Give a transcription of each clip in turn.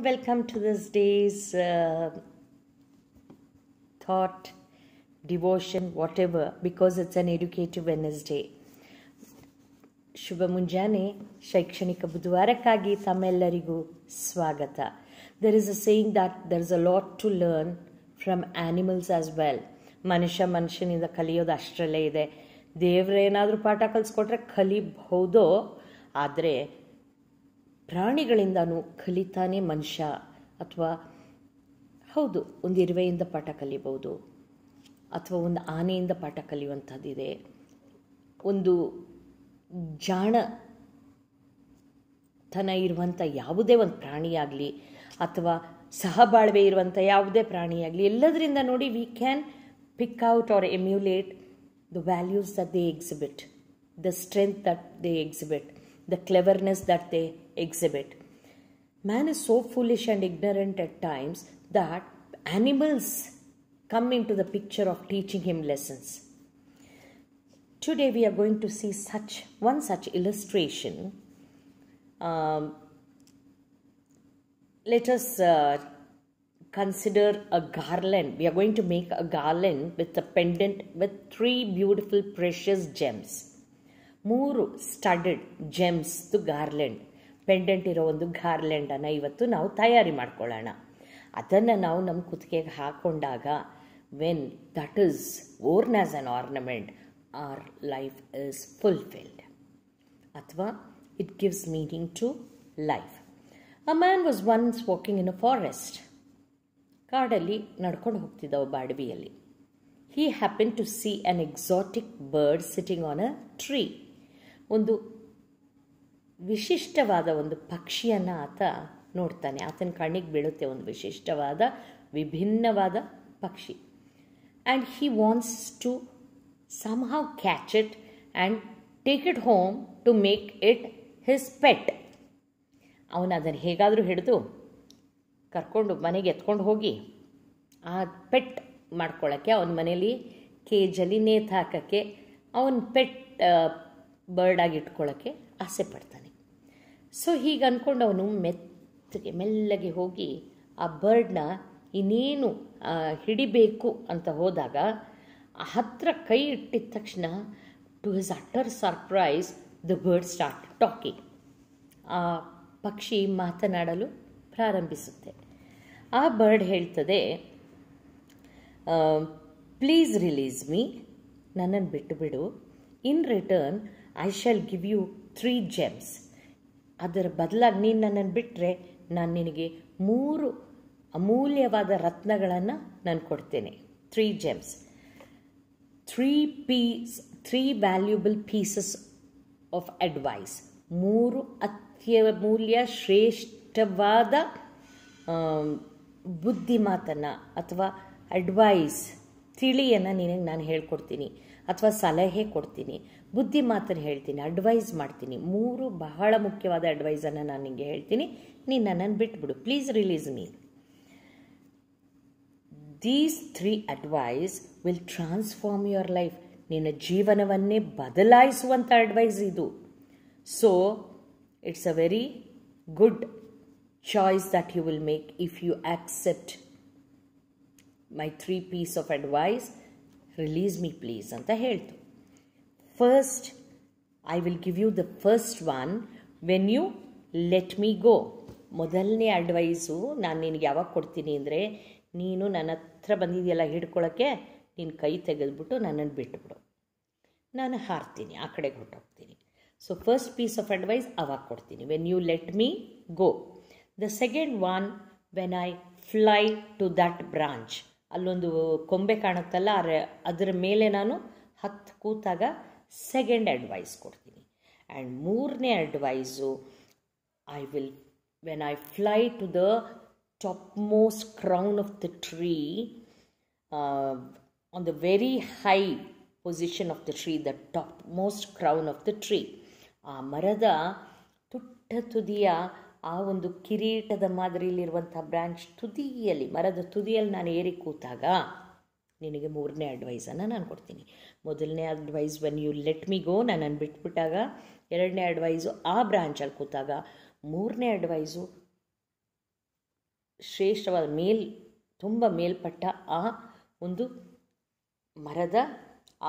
welcome to this day's uh, thought, devotion, whatever, because it's an educative Wednesday. ಶುಭ ಮುಂಜಾನೆ ಶೈಕ್ಷಣಿಕ ಬುಧವಾರಕ್ಕಾಗಿ ತಮ್ಮೆಲ್ಲರಿಗೂ ಸ್ವಾಗತ there is a saying that there is a lot to learn from animals as well ಮನುಷ್ಯ ಮನುಷ್ಯನಿಂದ ಕಲಿಯೋದು ಅಷ್ಟರಲ್ಲೇ ಇದೆ ದೇವರೇನಾದರೂ ಪಾಠ ಕಲಿಸ್ಕೊಟ್ರೆ ಕಲಿಬಹುದೋ ಆದರೆ ಪ್ರಾಣಿಗಳಿಂದನೂ ಕಲಿತಾನೆ ಮನುಷ್ಯ ಅಥವಾ ಹೌದು ಒಂದು ಇರುವೆಯಿಂದ ಪಾಠ ಕಲಿಬೋದು ಅಥವಾ ಒಂದು ಆನೆಯಿಂದ ಪಾಠ ಕಲಿಯುವಂಥದ್ದಿದೆ ಒಂದು ಜಾಣ ತನ ಇರುವಂಥ ಯಾವುದೇ ಒಂದು ಪ್ರಾಣಿಯಾಗಲಿ ಅಥವಾ ಸಹಬಾಳ್ವೆ ಇರುವಂಥ ಯಾವುದೇ ಪ್ರಾಣಿಯಾಗಲಿ ಎಲ್ಲದರಿಂದ ನೋಡಿ we can pick out or emulate the values that they exhibit the strength that they exhibit the cleverness that they exhibit. Man is so foolish and ignorant at times that animals come into the picture of teaching him lessons. Today we are going to see such one such illustration. Um, let us uh, consider a garland. We are going to make a garland with a pendant with three beautiful precious gems. More studded gems to garland. Pendant ಇರೋ ಒಂದು ಗಾರ್ಲೆಂಡನ್ನು ಇವತ್ತು ನಾವು ತಯಾರಿ ಮಾಡ್ಕೊಳ್ಳೋಣ ಅದನ್ನು ನಾವು ನಮ್ಮ ಕುತ್ತಿಗೆಗೆ ಹಾಕ್ಕೊಂಡಾಗ when that is worn as an ornament our life is fulfilled ಅಥವಾ it gives meaning to life a man was once walking in a forest ಕಾಡಲ್ಲಿ ನಡ್ಕೊಂಡು ಹೋಗ್ತಿದ್ದ ಒಬ್ಬ ಅಡವಿಯಲ್ಲಿ he happen to see an exotic bird sitting on a tree ಒಂದು ವಿಶಿಷ್ಟವಾದ ಒಂದು ಪಕ್ಷಿಯನ್ನು ಆತ ನೋಡ್ತಾನೆ ಆತನ ಕಣ್ಣಿಗೆ ಬೀಳುತ್ತೆ ಒಂದು ವಿಶಿಷ್ಟವಾದ ವಿಭಿನ್ನವಾದ ಪಕ್ಷಿ and he wants to somehow catch it and take it home to make it his pet ಅವನು ಅದನ್ನು ಹೇಗಾದರೂ ಹಿಡಿದು ಕರ್ಕೊಂಡು ಮನೆಗೆ ಎತ್ಕೊಂಡು ಹೋಗಿ ಆ ಪೆಟ್ ಮಾಡ್ಕೊಳ್ಳೋಕ್ಕೆ ಅವನ ಮನೇಲಿ ಕೇಜಲ್ಲಿ ನೇತು ಹಾಕೋಕ್ಕೆ ಅವನ ಪೆಟ್ ಬರ್ಡಾಗಿ ಇಟ್ಕೊಳ್ಳೋಕ್ಕೆ ಆಸೆ ಪಡ್ತಾನೆ ಸೊ ಹೀಗೆ ಅಂದ್ಕೊಂಡು ಅವನು ಮೆತ್ತಗೆ ಮೆಲ್ಲಗೆ ಹೋಗಿ ಆ ಬರ್ಡ್ನ ಇನ್ನೇನು ಹಿಡಿಬೇಕು ಅಂತ ಹೋದಾಗ ಹತ್ರ ಕೈ ಇಟ್ಟಿದ ತಕ್ಷಣ to his utter surprise the bird start talking ಆ ಪಕ್ಷಿ ಮಾತನಾಡಲು ಪ್ರಾರಂಭಿಸುತ್ತೆ ಆ ಬರ್ಡ್ ಹೇಳ್ತದೆ ಪ್ಲೀಸ್ ರಿಲೀಸ್ ಮೀ ನನ್ನನ್ನು ಬಿಟ್ಟು ಬಿಡು in return I shall give you three gems ಅದರ ಬದಲಾಗಿ ನೀನು ನನ್ನನ್ನು ಬಿಟ್ಟರೆ ನಾನು ನಿನಗೆ ಮೂರು ಅಮೂಲ್ಯವಾದ ರತ್ನಗಳನ್ನು ನಾನು ಕೊಡ್ತೇನೆ three gems three piece three valuable pieces of advice ಮೂರು ಅತ್ಯಮೂಲ್ಯ ಶ್ರೇಷ್ಠವಾದ ಬುದ್ಧಿ ಮಾತನ್ನು ಅಥವಾ ಅಡ್ವೈಸ್ ತಿಳಿಯನ್ನು ನಿನಗೆ ನಾನು ಹೇಳ್ಕೊಡ್ತೀನಿ ಅಥವಾ ಸಲಹೆ ಕೊಡ್ತೀನಿ ಬುದ್ಧಿ ಮಾತನ್ನು ಹೇಳ್ತೀನಿ ಅಡ್ವೈಸ್ ಮಾಡ್ತೀನಿ ಮೂರು ಬಹಳ ಮುಖ್ಯವಾದ ಅಡ್ವೈಸನ್ನು ನಾನು ನಿಮಗೆ ಹೇಳ್ತೀನಿ ನೀನು ನನ್ನನ್ನು ಬಿಟ್ಬಿಡು please release me these three advice will transform your life ನಿನ್ನ ಜೀವನವನ್ನೇ ಬದಲಾಯಿಸುವಂಥ ಅಡ್ವೈಸ್ ಇದು so it's a very good choice that you will make if you accept my three piece of advice release me please ಅಂತ ಹೇಳ್ತು First, I will give you the first one when you let me go ಮೊದಲನೇ advice ನಾನು ನಿನಗೆ ಯಾವಾಗ ಕೊಡ್ತೀನಿ ಅಂದರೆ ನೀನು ನನ್ನ ಹತ್ರ ಬಂದಿದೆಯಲ್ಲ ಹಿಡ್ಕೊಳ್ಳೋಕ್ಕೆ ನೀನು ಕೈ ತೆಗೆದುಬಿಟ್ಟು ನನ್ನನ್ನು ಬಿಟ್ಬಿಡು ನಾನು ಹಾರ್ತೀನಿ ಆ ಕಡೆಗೆ ಹೊರಟೋಗ್ತೀನಿ so first piece of advice ಅವಾಗ ಕೊಡ್ತೀನಿ when you let me go the second one when I fly to that branch ಅಲ್ಲೊಂದು ಕೊಂಬೆ ಕಾಣುತ್ತಲ್ಲ ಅದರ ಮೇಲೆ ನಾನು ಹತ್ತು ಕೂತಾಗ ಸೆಕೆಂಡ್ ಅಡ್ವೈಸ್ ಕೊಡ್ತೀನಿ ಆ್ಯಂಡ್ ಮೂರನೇ advice I will when I fly to the topmost crown of the tree on the very high position of the tree the topmost crown of the tree ಆ ಮರದ ತುಟ್ಟ ತುದಿಯ ಆ ಒಂದು ಕಿರೀಟದ ಮಾದರಿಯಲ್ಲಿರುವಂಥ branch ತುದಿಯಲ್ಲಿ ಮರದ ತುದಿಯಲ್ಲಿ ನಾನು ಏರಿ ಕೂತಾಗ ನಿನಗೆ ಮೂರನೇ ಅಡ್ವೈಸನ್ನು ನಾನು ಕೊಡ್ತೀನಿ ಮೊದಲನೇ advice when you let me go ನನ್ನನ್ನು ಬಿಟ್ಬಿಟ್ಟಾಗ ಎರಡನೇ ಅಡ್ವೈಸು ಆ ಬ್ರಾಂಚಲ್ಲಿ ಕೂತಾಗ ಮೂರನೇ ಅಡ್ವೈಸು ಶ್ರೇಷ್ಠವಾದ ಮೇಲ್ ತುಂಬ ಮೇಲ್ಪಟ್ಟ ಆ ಒಂದು ಮರದ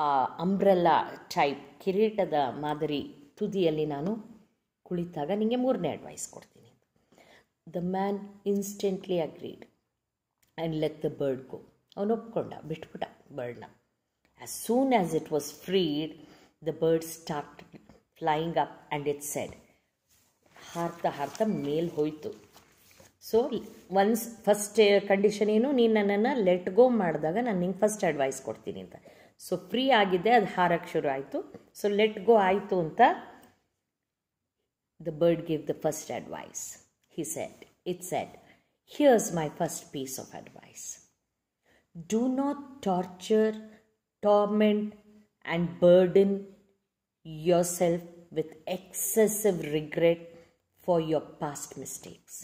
ಆ ಅಂಬ್ರಲ್ಲ ಟೈಪ್ ಕಿರೀಟದ ಮಾದರಿ ತುದಿಯಲ್ಲಿ ನಾನು ಕುಳಿತಾಗ ನಿಮಗೆ ಮೂರನೇ ಅಡ್ವೈಸ್ ಕೊಡ್ತೀನಿ the man instantly agreed and let the bird go ಅವನು ಒಪ್ಕೊಂಡ ಬಿಟ್ಬಿಟ್ಟ ಬರ್ಡ್ನ As soon as it was freed, the bird started flying up and it said, ಹಾರ್ತಾ ಹಾರ್ತಾ ಮೇಲೆ ಹೋಯಿತು ಸೊ ಒನ್ಸ್ ಫಸ್ಟ್ ಕಂಡೀಷನ್ ಏನು ನೀನು ನನ್ನನ್ನು ಲೆಟ್ ಗೋ ಮಾಡಿದಾಗ ನಾನು ನಿಂಗೆ ಫಸ್ಟ್ ಅಡ್ವೈಸ್ ಕೊಡ್ತೀನಿ ಅಂತ ಸೊ ಫ್ರೀ ಆಗಿದೆ ಅದು ಹಾರಕ್ಕೆ ಶುರು ಆಯಿತು ಸೊ ಲೆಟ್ ಗೋ ಆಯಿತು ಅಂತ the bird give the first advice he set it set here's my first piece of advice do not torture torment and burden yourself with excessive regret for your past mistakes.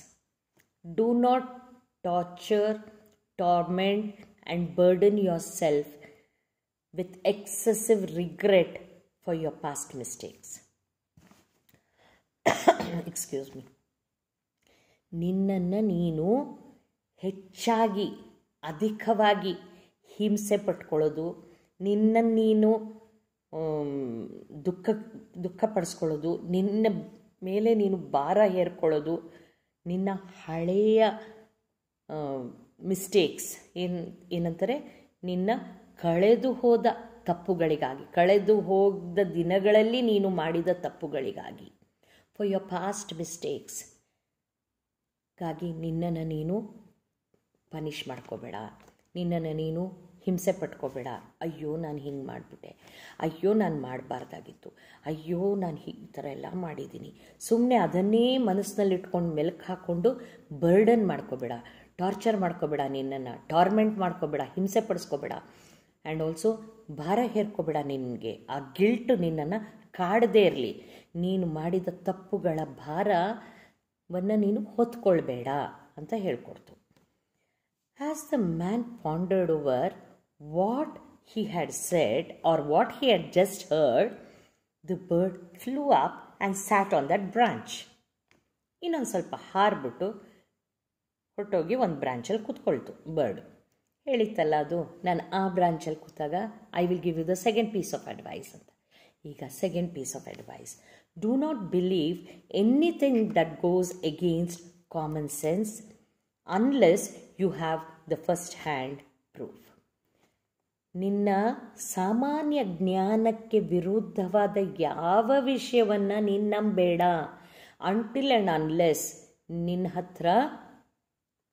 Do not torture, torment, and burden yourself with excessive regret for your past mistakes. Excuse me. ನಿನ್ನನ್ನು ನೀನು ಹೆಚ್ಚಾಗಿ ಅಧಿಕವಾಗಿ ಹಿಂಸೆ ಪಟ್ಕೊಳ್ಳೋದು ನಿನ್ನ ನೀನು ದುಃಖ ದುಃಖ ಪಡಿಸ್ಕೊಳ್ಳೋದು ನಿನ್ನ ಮೇಲೆ ನೀನು ಭಾರ ಹೇರ್ಕೊಳ್ಳೋದು ನಿನ್ನ ಹಳೆಯ ಮಿಸ್ಟೇಕ್ಸ್ ಏನು ಏನಂತಾರೆ ನಿನ್ನ ಕಳೆದು ಹೋದ ತಪ್ಪುಗಳಿಗಾಗಿ ಕಳೆದು ಹೋದ ದಿನಗಳಲ್ಲಿ ನೀನು ಮಾಡಿದ ತಪ್ಪುಗಳಿಗಾಗಿ ಫಾರ್ ಯುವರ್ ಪಾಸ್ಟ್ ಮಿಸ್ಟೇಕ್ಸ್ಗಾಗಿ ನಿನ್ನನ್ನು ನೀನು ಪನಿಷ್ ಮಾಡ್ಕೋಬೇಡ ನಿನ್ನನ್ನು ನೀನು ಹಿಂಸೆ ಪಟ್ಕೋಬೇಡ ಅಯ್ಯೋ ನಾನು ಹಿಂಗೆ ಮಾಡಿಬಿಟ್ಟೆ ಅಯ್ಯೋ ನಾನು ಮಾಡಬಾರ್ದಾಗಿತ್ತು ಅಯ್ಯೋ ನಾನು ಈ ಥರ ಎಲ್ಲ ಮಾಡಿದ್ದೀನಿ ಸುಮ್ಮನೆ ಅದನ್ನೇ ಮನಸ್ಸಿನಲ್ಲಿ ಇಟ್ಕೊಂಡು ಮೆಲ್ಕು ಹಾಕ್ಕೊಂಡು ಬರ್ಡನ್ ಮಾಡ್ಕೋಬೇಡ ಟಾರ್ಚರ್ ಮಾಡ್ಕೋಬೇಡ ನಿನ್ನನ್ನು ಟಾರ್ಮೆಂಟ್ ಮಾಡ್ಕೋಬೇಡ ಹಿಂಸೆ ಪಡಿಸ್ಕೋಬೇಡ ಆ್ಯಂಡ್ ಆಲ್ಸೋ ಭಾರ ಹೇರ್ಕೋಬೇಡ ನಿನಗೆ ಆ ಗಿಲ್ಟು ನಿನ್ನನ್ನು ಕಾಡದೇ ಇರಲಿ ನೀನು ಮಾಡಿದ ತಪ್ಪುಗಳ ಭಾರವನ್ನು ನೀನು ಹೊತ್ಕೊಳ್ಬೇಡ ಅಂತ ಹೇಳ್ಕೊಡ್ತು as the man pondered over what he had said or what he had just heard, the bird flew up and sat on that branch. ಇನ್ನೊಂದು ಸ್ವಲ್ಪ ಹಾರ್ಬಿಟ್ಟು ಹೊರಟೋಗಿ ಒಂದು ಬ್ರಾಂಚಲ್ಲಿ ಕೂತ್ಕೊಳ್ತು ಬರ್ಡು ಹೇಳಿತ್ತಲ್ಲ ಅದು ನಾನು ಆ ಬ್ರಾಂಚಲ್ಲಿ ಕೂತಾಗ I will give you the second piece of advice ಅಂತ ಈಗ second piece of advice do not believe anything that goes against common sense unless you have the first hand proof ನಿನ್ನ ಸಾಮಾನ್ಯ ಜ್ಞಾನಕ್ಕೆ ವಿರುದ್ಧವಾದ ಯಾವ ವಿಷಯವನ್ನು ನೀನು ನಂಬೇಡ ಅಂಟಿಲ್ ಆ್ಯಂಡ್ ಅನ್ಲೆಸ್ ನಿನ್ನ ಹತ್ರ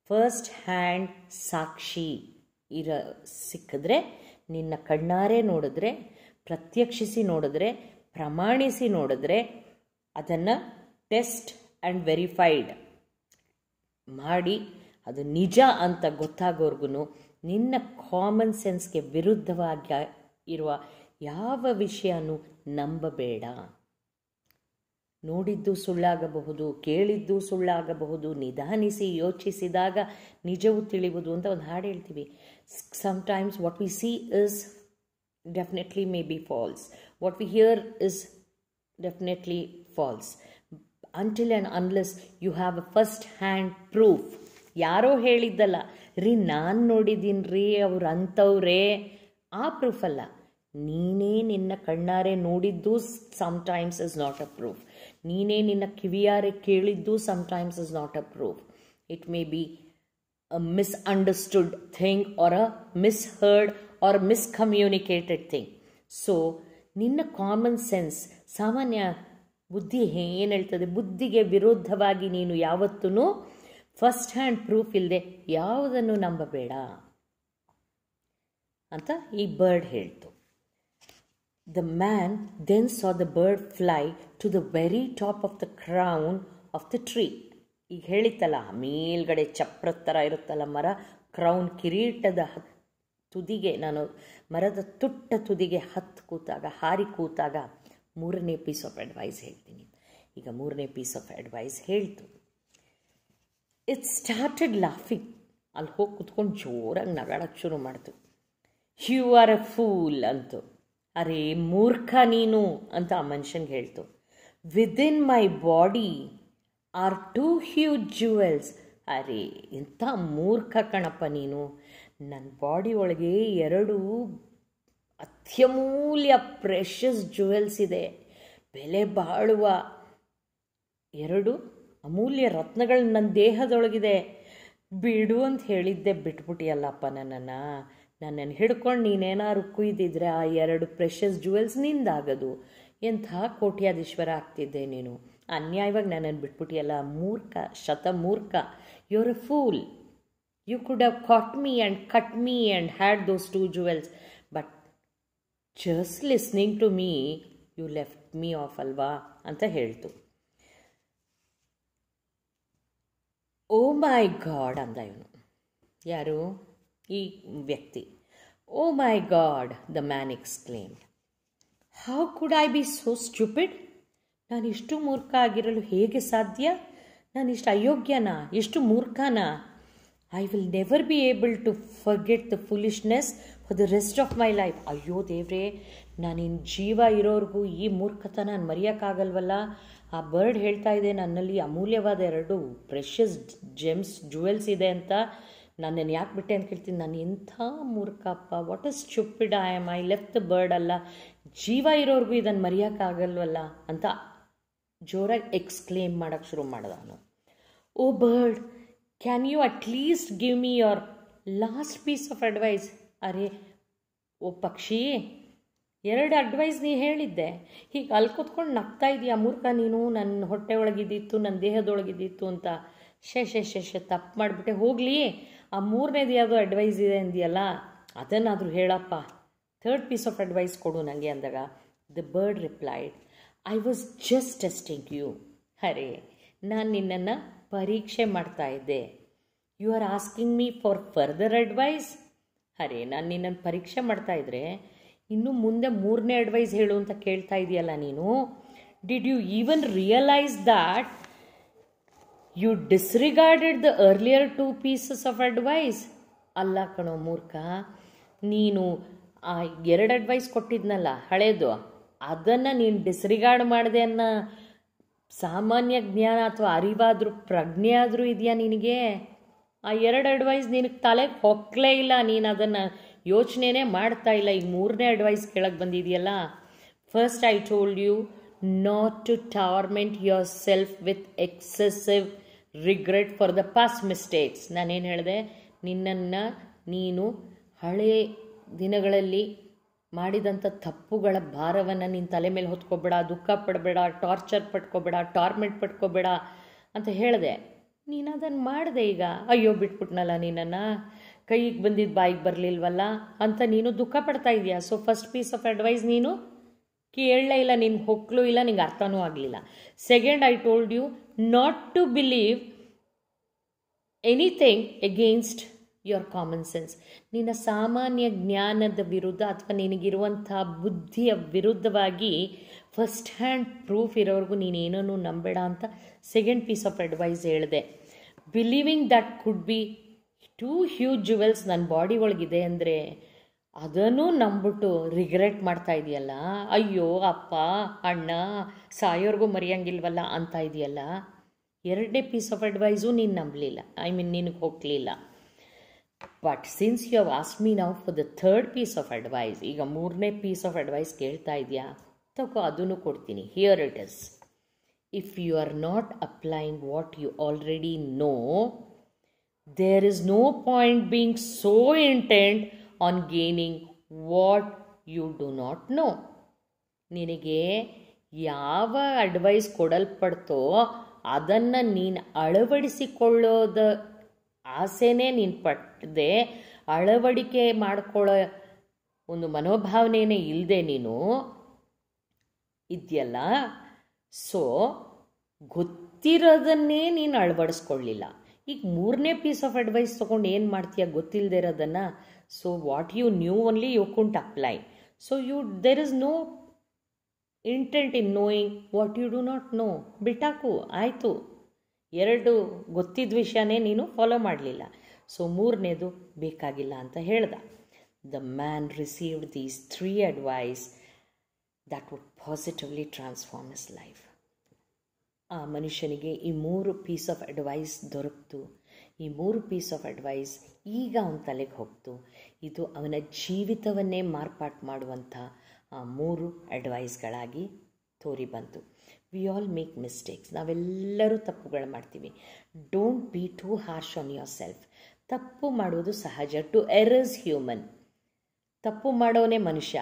ಫಸ್ಟ್ ಹ್ಯಾಂಡ್ ಸಾಕ್ಷಿ ಇರ ಸಿಕ್ಕಿದ್ರೆ ನಿನ್ನ ಕಣ್ಣಾರೆ ನೋಡಿದ್ರೆ ಪ್ರತ್ಯಕ್ಷಿಸಿ ನೋಡಿದ್ರೆ ಪ್ರಮಾಣಿಸಿ ನೋಡಿದ್ರೆ ಅದನ್ನು ಟೆಸ್ಟ್ ಆ್ಯಂಡ್ ವೆರಿಫೈಡ್ ಮಾಡಿ ಅದು ನಿಜ ಅಂತ ಗೊತ್ತಾಗೋರ್ಗು ನಿನ್ನ ಕಾಮನ್ ಸೆನ್ಸ್ಗೆ ವಿರುದ್ಧವಾಗಿ ಇರುವ ಯಾವ ವಿಷಯನೂ ನಂಬಬೇಡ ನೋಡಿದ್ದು ಸುಳ್ಳಾಗಬಹುದು ಕೇಳಿದ್ದು ಸುಳ್ಳಾಗಬಹುದು ನಿಧಾನಿಸಿ ಯೋಚಿಸಿದಾಗ ನಿಜವು ತಿಳಿಯುವುದು ಅಂತ ಒಂದು ಹಾಡು ಹೇಳ್ತೀವಿ sometimes what we see is definitely may be false what we hear is definitely false until and unless you have a first hand proof ಯಾರೋ ಹೇಳಿದ್ದಲ್ಲ ರೀ ನಾನು ನೋಡಿದ್ದೀನಿ ರೀ ಅವ್ರು ಅಂಥವ್ರೇ ಆ ಪ್ರೂಫ್ ಅಲ್ಲ ನೀನೇ ನಿನ್ನ ಕಣ್ಣಾರೆ ನೋಡಿದ್ದು sometimes is not a proof ನೀನೇ ನಿನ್ನ ಕಿವಿಯಾರೆ ಕೇಳಿದ್ದು times is not a proof it may be a understood thing or a misheard or miscommunicated thing so ನಿನ್ನ ಕಾಮನ್ ಸೆನ್ಸ್ ಸಾಮಾನ್ಯ ಬುದ್ಧಿ ಏನು ಹೇಳ್ತದೆ ಬುದ್ಧಿಗೆ ವಿರುದ್ಧವಾಗಿ ನೀನು ಯಾವತ್ತೂ ಫಸ್ಟ್ ಹ್ಯಾಂಡ್ ಪ್ರೂಫ್ ಇಲ್ಲದೆ ಯಾವುದನ್ನು ನಂಬಬೇಡ ಅಂತ ಈ ಬರ್ಡ್ ಹೇಳ್ತು the man then saw the bird fly to the very top of the crown of the tree ಈಗ ಹೇಳಿತ್ತಲ್ಲ ಮೇಲ್ಗಡೆ ಚಪ್ರದ ಥರ ಇರುತ್ತಲ್ಲ ಮರ ಕ್ರೌನ್ ಕಿರೀಟದ ತುದಿಗೆ ನಾನು ಮರದ ತುಟ್ಟ ತುದಿಗೆ ಹತ್ತು ಕೂತಾಗ ಹಾರಿ ಕೂತಾಗ ಮೂರನೇ ಪೀಸ್ ಆಫ್ ಅಡ್ವೈಸ್ ಹೇಳ್ತೀನಿ ಈಗ ಮೂರನೇ ಪೀಸ್ ಆಫ್ ಅಡ್ವೈಸ್ ಹೇಳ್ತು ಇಟ್ ಸ್ಟಾರ್ಟೆಡ್ ಲಾಫಿಂಗ್ ಅಲ್ಲಿ ಹೋಗಿ ಕುತ್ಕೊಂಡು ಜೋರಾಗಿ ನಗಾಡೋಕ್ಕೆ ಶುರು ಮಾಡಿತು ಯು ಆರ್ ಎ ಫೂಲ್ ಅಂತು ಅರೆ ಮೂರ್ಖ ನೀನು ಅಂತ ಆ ಮನುಷ್ಯನ್ಗೆ ಹೇಳ್ತು within my body are two huge jewels ಅರೆ ಎಂಥ ಮೂರ್ಖ ಕಣಪ್ಪ ನೀನು ನನ್ನ ಬಾಡಿ ಒಳಗೆ ಎರಡು ಅತ್ಯಮೂಲ್ಯ ಪ್ರೆಷಸ್ ಜ್ಯುವೆಲ್ಸ್ ಇದೆ ಬೆಲೆ ಬಾಳುವ ಎರಡು ಅಮೂಲ್ಯ ರತ್ನಗಳು ನನ್ನ ದೇಹದೊಳಗಿದೆ ಬಿಡು ಅಂತ ಹೇಳಿದ್ದೆ ಬಿಟ್ಬಿಟ್ಟಿಯಲ್ಲಪ್ಪ ನನ್ನನ್ನು ನನ್ನನ್ನು ಹಿಡ್ಕೊಂಡು ನೀನೇನಾದ್ರು ಕುಯ್ದಿದ್ರೆ ಆ ಎರಡು ಪ್ರೆಷಸ್ ಜುವೆಲ್ಸ್ ನಿಂದಾಗೋದು ಎಂಥ ಕೋಟ್ಯಾಧೀಶ್ವರ ಆಗ್ತಿದ್ದೆ ನೀನು ಅನ್ಯಾಯವಾಗಿ ನನ್ನನ್ನು ಬಿಟ್ಬಿಟ್ಟಿಯಲ್ಲ ಮೂರ್ಖ ಶತ ಮೂರ್ಖ your fool you could have caught me and cut me and had those two jewels but just listening to me you left me off ಅಲ್ವಾ ಅಂತ ಹೇಳ್ತು ಓ ಮೈ ಗಾಡ್ ಅಂದ ಇವನು ಯಾರು ಈ ವ್ಯಕ್ತಿ oh my God the man exclaimed how could I be so stupid ನಾನು ಇಷ್ಟು ಮೂರ್ಖ ಆಗಿರಲು ಹೇಗೆ ಸಾಧ್ಯ ನಾನು ಇಷ್ಟು ಅಯೋಗ್ಯನಾ ಇಷ್ಟು ಮೂರ್ಖನಾ I will never be able to forget the foolishness for the rest of my life ಅಯ್ಯೋ ದೇವ್ರೆ ನಾನಿನ್ ಜೀವ ಇರೋರಿಗೂ ಈ ಮೂರ್ಖತನ ನಾನು ಮರೆಯೋಕ್ಕಾಗಲ್ವಲ್ಲ ಆ ಬರ್ಡ್ ಹೇಳ್ತಾ ಇದೆ ನನ್ನಲ್ಲಿ ಅಮೂಲ್ಯವಾದ ಎರಡು ಪ್ರೆಷಸ್ ಜೆಮ್ಸ್ ಜುವೆಲ್ಸ್ ಇದೆ ಅಂತ ನನ್ನನ್ನು ಯಾಕೆ ಬಿಟ್ಟೆ ಅಂತ ಕೇಳ್ತೀನಿ ನಾನು ಇಂಥ ಮೂರ್ಖಪ್ಪ what is stupid I am I left bird ಅಲ್ಲ ಜೀವ ಇರೋರಿಗೂ ಇದನ್ನು ಮರೆಯೋಕ್ಕಾಗಲ್ವಲ್ಲ ಅಂತ ಜೋರಾಗಿ ಎಕ್ಸ್ಕ್ಲೇಮ್ ಮಾಡೋಕ್ಕೆ ಶುರು ಮಾಡಿದೆ ನಾನು oh bird can you at least give me your last piece of advice ಅರೆ ಓ ಪಕ್ಷಿ ಎರಡು ಅಡ್ವೈಸ್ ನೀ ಹೇಳಿದ್ದೆ ಹೀಗೆ ಅಲ್ಲಿ ಕೂತ್ಕೊಂಡು ನಗ್ತಾ ಇದೆಯಾ ಮೂರ್ಖ ನೀನು ನನ್ನ ಹೊಟ್ಟೆ ಒಳಗಿದ್ದಿತ್ತು ನನ್ನ ದೇಹದೊಳಗಿದ್ದಿತ್ತು ಅಂತ ಶೇ ಶೇ ಶೇ ಶೇ ತಪ್ಪು ಮಾಡಿಬಿಟ್ಟೆ ಹೋಗಲಿ ಆ ಮೂರನೇದು ಯಾವುದೋ ಅಡ್ವೈಸ್ ಇದೆ ಅಂದಿಯಲ್ಲ ಅದನ್ನಾದರೂ ಹೇಳಪ್ಪ ಥರ್ಡ್ ಪೀಸ್ ಆಫ್ ಅಡ್ವೈಸ್ ಕೊಡು ನನಗೆ ಅಂದಾಗ the bird replied I was just testing you ಅರೆ ನಾನು ನಿನ್ನನ್ನು ಪರೀಕ್ಷೆ ಮಾಡ್ತಾ ಇದ್ದೆ you are asking me for further advice ಅರೆ ನಾನು ನಿನ್ನನ್ನು ಪರೀಕ್ಷೆ ಮಾಡ್ತಾ ಇದ್ದರೆ ಇನ್ನು ಮುಂದೆ ಮೂರನೇ ಅಡ್ವೈಸ್ ಹೇಳು ಅಂತ ಕೇಳ್ತಾ ಇದೆಯಲ್ಲ ನೀನು did you even realize that you disregarded the earlier two pieces of advice ಅಲ್ಲ ಕಣೋ ಮೂರ್ಖ ನೀನು ಆ ಎರಡು ಅಡ್ವೈಸ್ ಕೊಟ್ಟಿದ್ನಲ್ಲ ಹಳೇದು ಅದನ್ನು ನೀನು ಡಿಸ್ರಿಗಾರ್ಡ್ ಮಾಡಿದೆ ಅನ್ನೋ ಸಾಮಾನ್ಯ ಜ್ಞಾನ ಅಥವಾ ಅರಿವಾದರೂ ಪ್ರಜ್ಞೆ ಆದರೂ ಇದೆಯಾ ನಿನಗೆ ಆ ಎರಡು ಅಡ್ವೈಸ್ ನಿನಗೆ ತಲೆಗೆ ಹೊಕ್ಕಲೇ ಇಲ್ಲ ನೀನು ಅದನ್ನು ಯೋಚನೆನೇ ಮಾಡ್ತಾ ಇಲ್ಲ ಈಗ ಮೂರನೇ ಅಡ್ವೈಸ್ ಕೇಳಕ್ಕೆ ಬಂದಿದೆಯಲ್ಲ first I told you not to torment yourself with excessive regret for the past mistakes ನಾನೇನು ಹೇಳಿದೆ ನಿನ್ನನ್ನು ನೀನು ಹಳೆ ದಿನಗಳಲ್ಲಿ ಮಾಡಿದಂಥ ತಪ್ಪುಗಳ ಭಾರವನ್ನು ನಿನ್ನ ತಲೆ ಮೇಲೆ ಹೊತ್ಕೊಬೇಡ ದುಃಖ ಪಡಬೇಡ ಟಾರ್ಚರ್ ಪಟ್ಕೋಬೇಡ ಟಾರ್ಮೆಂಟ್ ಪಟ್ಕೋಬೇಡ ಅಂತ ಹೇಳಿದೆ ನೀನು ಅದನ್ನು ಮಾಡಿದೆ ಈಗ ಅಯ್ಯೋ ಬಿಟ್ಬಿಟ್ನಲ್ಲ ನೀನನ್ನು ಕೈಗೆ ಬಂದಿದ್ದು ಬಾಯಿಗೆ ಬರಲಿಲ್ವಲ್ಲ ಅಂತ ನೀನು ದುಃಖ ಪಡ್ತಾ ಇದೆಯಾ so first piece of advice ನೀನು ಕೇಳಲೇ ಇಲ್ಲ ನಿನ್ಗೆ ಹೊಕ್ಕಲು ಇಲ್ಲ ನಿಂಗೆ ಅರ್ಥನೂ ಆಗಲಿಲ್ಲ second I told you not to believe anything against your common sense ನಿನ್ನ ಸಾಮಾನ್ಯ ಜ್ಞಾನದ ವಿರುದ್ಧ ಅಥವಾ ನಿನಗಿರುವಂಥ ಬುದ್ಧಿಯ ವಿರುದ್ಧವಾಗಿ ಫಸ್ಟ್ ಹ್ಯಾಂಡ್ ಪ್ರೂಫ್ ಇರೋವರೆಗೂ ನೀನೇನೂ ನಂಬೇಡ ಅಂತ ಸೆಕೆಂಡ್ ಪೀಸ್ ಆಫ್ ಅಡ್ವೈಸ್ ಹೇಳಿದೆ believing that could be two huge jewels ನನ್ನ ಬಾಡಿ ಒಳಗಿದೆ ಅಂದರೆ ಅದನ್ನು ನಂಬ್ಬಿಟ್ಟು ರಿಗ್ರೆಟ್ ಮಾಡ್ತಾ ಇದೆಯಲ್ಲ ಅಯ್ಯೋ ಅಪ್ಪ ಅಣ್ಣ ಸಾಯೋರ್ಗೂ ಮರೆಯಂಗಿಲ್ವಲ್ಲ ಅಂತ ಇದೆಯಲ್ಲ ಎರಡನೇ ಪೀಸ್ ಆಫ್ ಅಡ್ವೈಸು ನೀನು ನಂಬಲಿಲ್ಲ ಐ ಮೀನ್ ನಿನಗೆ ಹೋಗಲಿಲ್ಲ ಬಟ್ ಸಿನ್ಸ್ ಯು ಹವ್ ಆಸ್ me now for the third piece of advice ಈಗ ಮೂರನೇ ಪೀಸ್ ಆಫ್ ಅಡ್ವೈಸ್ ಕೇಳ್ತಾ ಇದೆಯಾ ತಗೋ ಅದನ್ನು ಕೊಡ್ತೀನಿ here it is if you are not applying what you already know There is no point being so intent on gaining what you do not know ನಿನಗೆ ಯಾವ advice ಕೊಡಲ್ಪಡ್ತೋ ಅದನ್ನು ನೀನು ಅಳವಡಿಸಿಕೊಳ್ಳೋದ ಆಸೆನೇ ನೀನು ಪಟ್ಟದೆ ಅಳವಡಿಕೆ ಮಾಡ್ಕೊಳ್ಳೋ ಒಂದು ಮನೋಭಾವನೆಯೇ ಇಲ್ಲದೆ ನೀನು ಇದೆಯಲ್ಲ ಸೊ ಗೊತ್ತಿರೋದನ್ನೇ ನೀನು ಅಳವಡಿಸ್ಕೊಳ್ಳಿಲ್ಲ ಈಗ ಮೂರನೇ ಪೀಸ್ ಆಫ್ ಅಡ್ವೈಸ್ ತೊಗೊಂಡು ಏನು ಮಾಡ್ತೀಯ ಗೊತ್ತಿಲ್ಲದೆ ಇರೋದನ್ನು so what you knew only you couldn't apply so you there is no intent in knowing what you do not know ಬಿಟ್ಟಾಕು ಆಯಿತು ಎರಡು ಗೊತ್ತಿದ್ದ ವಿಷಯನೇ ನೀನು ಫಾಲೋ ಮಾಡಲಿಲ್ಲ ಸೊ ಮೂರನೇದು ಬೇಕಾಗಿಲ್ಲ ಅಂತ ಹೇಳ್ದ the man received these three advice that would positively transform his life ಆ ಮನುಷ್ಯನಿಗೆ ಈ ಮೂರು ಪೀಸ್ ಆಫ್ ಅಡ್ವೈಸ್ ದೊರಕ್ತು ಈ ಮೂರು ಪೀಸ್ ಆಫ್ ಅಡ್ವೈಸ್ ಈಗ ಅವನ ತಲೆಗೆ ಹೋಗ್ತು ಇದು ಅವನ ಜೀವಿತವನ್ನೇ ಮಾರ್ಪಾಟ್ ಮಾಡುವಂಥ ಆ ಮೂರು ಅಡ್ವೈಸ್ಗಳಾಗಿ ತೋರಿ ಬಂತು ವಿ ಆಲ್ ಮೇಕ್ ಮಿಸ್ಟೇಕ್ಸ್ ನಾವೆಲ್ಲರೂ ತಪ್ಪುಗಳು ಮಾಡ್ತೀವಿ don't be too harsh on yourself ತಪ್ಪು ಮಾಡುವುದು ಸಹಜ ಟು ಎರ್ ಇಸ್ ಹ್ಯೂಮನ್ ತಪ್ಪು ಮಾಡೋನೇ ಮನುಷ್ಯ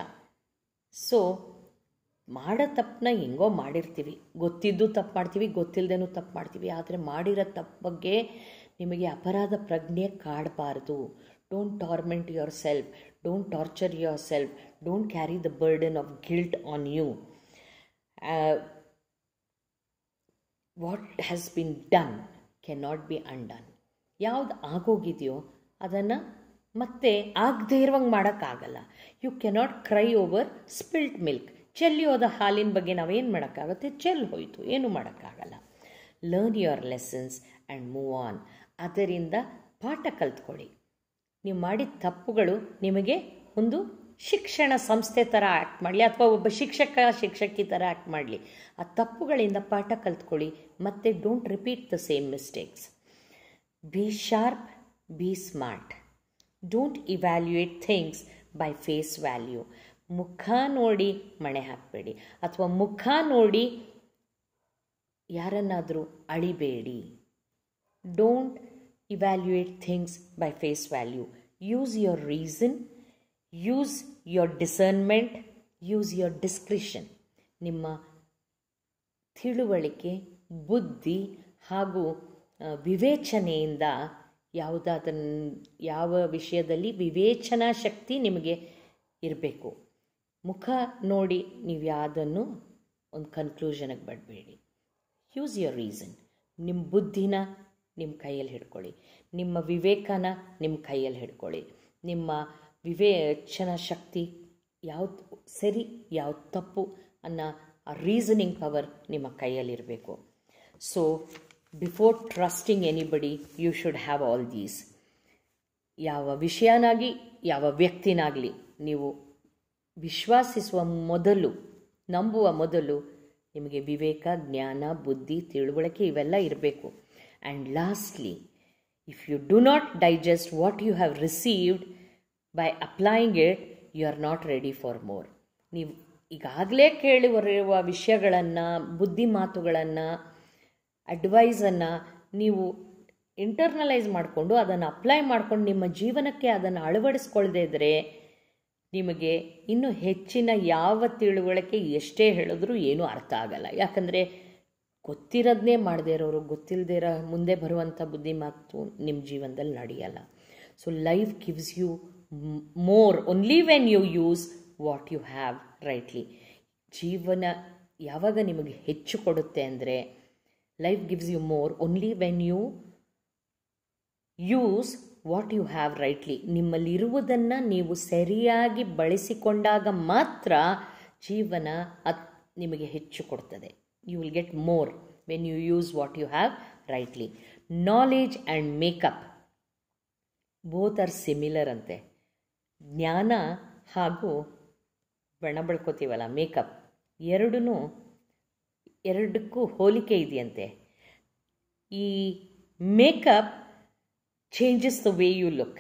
ಸೊ ಮಾಡೋ ತಪ್ಪನ್ನ ಹೆಂಗೋ ಮಾಡಿರ್ತೀವಿ ಗೊತ್ತಿದ್ದು ತಪ್ಪು ಮಾಡ್ತೀವಿ ಗೊತ್ತಿಲ್ಲದೇನೂ ತಪ್ಪು ಮಾಡ್ತೀವಿ ಆದರೆ ಮಾಡಿರೋ ತಪ್ಪು ಬಗ್ಗೆ ನಿಮಗೆ ಅಪರಾಧ ಪ್ರಜ್ಞೆ ಕಾಡಬಾರ್ದು don't torment yourself don't torture yourself don't carry the burden of guilt on you what has been done can not be undone ಯಾವ್ದು ಆಗೋಗಿದೆಯೋ ಅದನ್ನು ಮತ್ತೆ ಆಗದೇ ಇರುವಂಗೆ ಮಾಡೋಕ್ಕಾಗಲ್ಲ you cannot cry over spilt milk ಚೆಲ್ಲಿ ಹೋದ ಹಾಲಿನ ಬಗ್ಗೆ ನಾವೇನು ಮಾಡೋಕ್ಕಾಗುತ್ತೆ ಚೆಲ್ ಹೋಯಿತು ಏನು ಮಾಡೋಕ್ಕಾಗಲ್ಲ learn your lessons and move on ಅದರಿಂದ ಪಾಠ ಕಲ್ತ್ಕೊಳ್ಳಿ ನೀವು ಮಾಡಿದ ತಪ್ಪುಗಳು ನಿಮಗೆ ಒಂದು ಶಿಕ್ಷಣ ಸಂಸ್ಥೆ ಥರ ಆ್ಯಕ್ಟ್ ಮಾಡಲಿ ಅಥವಾ ಒಬ್ಬ ಶಿಕ್ಷಕ ಶಿಕ್ಷಕಿ ಥರ ಆ್ಯಕ್ಟ್ ಮಾಡಲಿ ಆ ತಪ್ಪುಗಳಿಂದ ಪಾಠ ಕಲ್ತ್ಕೊಳ್ಳಿ ಮತ್ತು don't repeat the same mistakes be sharp be smart don't evaluate things by face value ಮುಖ ನೋಡಿ ಮಣೆ ಹಾಕಬೇಡಿ ಅಥವಾ ಮುಖ ನೋಡಿ ಯಾರನ್ನಾದರೂ ಅಳಿಬೇಡಿ don't evaluate things by face value use your reason use your discernment use your discretion ನಿಮ್ಮ ತಿಳುವಳಿಕೆ ಬುದ್ಧಿ ಹಾಗೂ ವಿವೇಚನೆಯಿಂದ ಯಾವುದಾದ ಯಾವ ವಿಷಯದಲ್ಲಿ ವಿವೇಚನಾ ಶಕ್ತಿ ನಿಮಗೆ ಇರಬೇಕು ಮುಖ ನೋಡಿ ನೀವು ಯಾವುದನ್ನು ಒಂದು ಕನ್ಕ್ಲೂಷನಿಗೆ ಬಡಬೇಡಿ ಯೂಸ್ ಯುವರ್ ರೀಸನ್ ನಿಮ್ಮ ಬುದ್ಧಿನ ನಿಮ್ಮ ಕೈಯಲ್ಲಿ ಹಿಡ್ಕೊಳ್ಳಿ ನಿಮ್ಮ ವಿವೇಕನ ನಿಮ್ಮ ಕೈಯಲ್ಲಿ ಹಿಡ್ಕೊಳ್ಳಿ ನಿಮ್ಮ ವಿವೇಚನ ಶಕ್ತಿ ಯಾವ್ದು ಸರಿ ಯಾವ್ದು ತಪ್ಪು ಅನ್ನೋ ಆ ರೀಸನಿಂಗ್ ಪವರ್ ನಿಮ್ಮ ಕೈಯಲ್ಲಿರಬೇಕು so before trusting anybody you should have all these ಯಾವ ವಿಷಯನಾಗಿ ಯಾವ ವ್ಯಕ್ತಿನಾಗಲಿ ನೀವು ವಿಶ್ವಾಸಿಸುವ ಮೊದಲು ನಂಬುವ ಮೊದಲು ನಿಮಗೆ ವಿವೇಕ ಜ್ಞಾನ ಬುದ್ಧಿ ತಿಳುವಳಿಕೆ ಇವೆಲ್ಲ ಇರಬೇಕು and lastly if you do not digest what you have received by applying it you are not ready for more ನೀವು ಈಗಾಗಲೇ ಕೇಳಿ ವಿಷಯಗಳನ್ನು ಬುದ್ಧಿ ಮಾತುಗಳನ್ನು ಅಡ್ವೈಸನ್ನು ನೀವು ಇಂಟರ್ನಲೈಸ್ ಮಾಡಿಕೊಂಡು ಅದನ್ನು ಅಪ್ಲೈ ಮಾಡ್ಕೊಂಡು ನಿಮ್ಮ ಜೀವನಕ್ಕೆ ಅದನ್ನು ಅಳವಡಿಸ್ಕೊಳ್ದೇ ಇದ್ದರೆ ನಿಮಗೆ ಇನ್ನು ಹೆಚ್ಚಿನ ಯಾವ ತಿಳುವಳಿಕೆ ಎಷ್ಟೇ ಹೇಳಿದ್ರೂ ಏನೂ ಅರ್ಥ ಆಗಲ್ಲ ಯಾಕಂದರೆ ಗೊತ್ತಿರೋದನ್ನೇ ಮಾಡದೇ ಇರೋರು ಗೊತ್ತಿಲ್ಲದೆ ಇರೋ ಮುಂದೆ ಬರುವಂಥ ಬುದ್ಧಿ ಮಾತು ನಿಮ್ಮ ಜೀವನದಲ್ಲಿ ನಡೆಯಲ್ಲ so life gives you more only when you use what you have rightly ಜೀವನ ಯಾವಾಗ ನಿಮಗೆ ಹೆಚ್ಚು ಕೊಡುತ್ತೆ ಅಂದರೆ life gives you more only when you use what you have rightly ನಿಮ್ಮಲ್ಲಿರುವುದನ್ನು ನೀವು ಸರಿಯಾಗಿ ಬಳಸಿಕೊಂಡಾಗ ಮಾತ್ರ ಜೀವನ ಅತ್ ನಿಮಗೆ ಹೆಚ್ಚು ಕೊಡ್ತದೆ you will get more when you use what you have rightly knowledge and makeup both are similar ಅಂತೆ ಜ್ಞಾನ ಹಾಗೂ ಬಣ್ಣ ಬಳ್ಕೋತೀವಲ್ಲ ಮೇಕಪ್ ಎರಡೂ ಎರಡಕ್ಕೂ ಹೋಲಿಕೆ ಇದೆಯಂತೆ ಈ makeup changes the way you look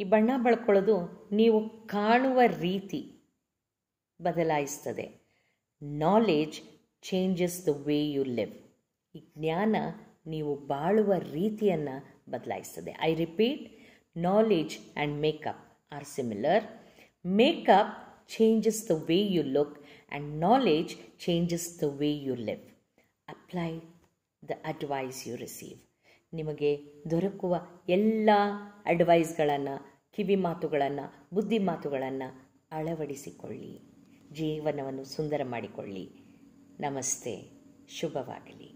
ಈ ಬಣ್ಣ ಬಳ್ಕೊಳ್ಳೋದು ನೀವು ಕಾಣುವ ರೀತಿ ಬದಲಾಯಿಸ್ತದೆ knowledge changes the way you live ಈ ಜ್ಞಾನ ನೀವು ಬಾಳುವ ರೀತಿಯನ್ನು ಬದಲಾಯಿಸ್ತದೆ I repeat knowledge and makeup are similar makeup changes the way you look and knowledge changes the way you live apply the advice you receive ನಿಮಗೆ ದೊರಕುವ ಎಲ್ಲ ಅಡ್ವೈಸ್ಗಳನ್ನು ಕಿವಿ ಮಾತುಗಳನ್ನು ಬುದ್ಧಿ ಮಾತುಗಳನ್ನು ಅಳವಡಿಸಿಕೊಳ್ಳಿ ಜೀವನವನ್ನು ಸುಂದರ ಮಾಡಿಕೊಳ್ಳಿ ನಮಸ್ತೆ ಶುಭವಾಗಲಿ